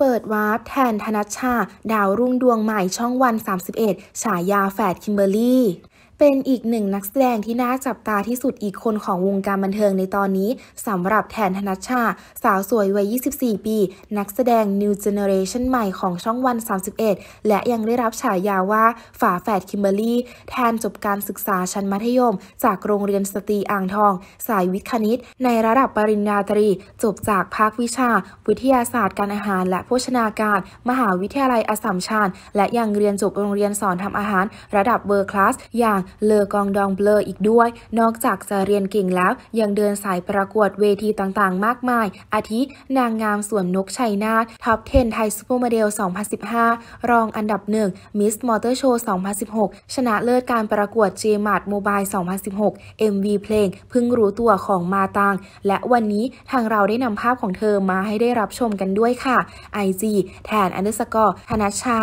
เปิดวาร์ปแทนธนัชชาดาวรุ่งดวงใหม่ช่องวัน 31ฉายาแฝดคิมเบอร์รี่เป็นอีกหนึ่งนักแสดงที่น่าจับตาที่สุดอีกคนของวงการบันเทิงในตอนนี้สำหรับแทนธนัชชาสาวสวยวัย 24 ปี นักแสดง New Generation ใหม่ของช่องวัน 31 และยังได้รับฉายาว่าฝาแฝดคิมเบอรี่ แทนจบการศึกษาชั้นมัธยมจากโรงเรียนสตรีอ่างทอง สายวิทย์คณิต ในระดับปริญญาตรี จบจากภาควิชาวิทยาศาสตร์ การอาหาร และโภชนาการ มหาวิทยาลัยอสัมชัญและยังเรียนจบโรงเรียนสอนทำอาหาร ระดับเบอร์คลาสอย่างเลอกองดองเบลออีกด้วย นอกจากจะเรียนเก่งแล้ว ยังเดินสายประกวดเวทีต่างๆ มากมาย อาทินางงามสวนนกชัยนาทท็อป10ไทยซูเปอร์โมเดล 2015 รองอันดับหนึ่งมิสมอเตอร์โชว์ 2016 ชนะเลิศการประกวดเจมาร์ดโมบาย 2016 MV เพลงพึ่งรู้ตัวของมาตังและวันนี้ทางเราได้นำภาพของเธอมาให้ได้รับชมกันด้วยค่ะ IG แทนอันเดอร์สกอร์ธนชา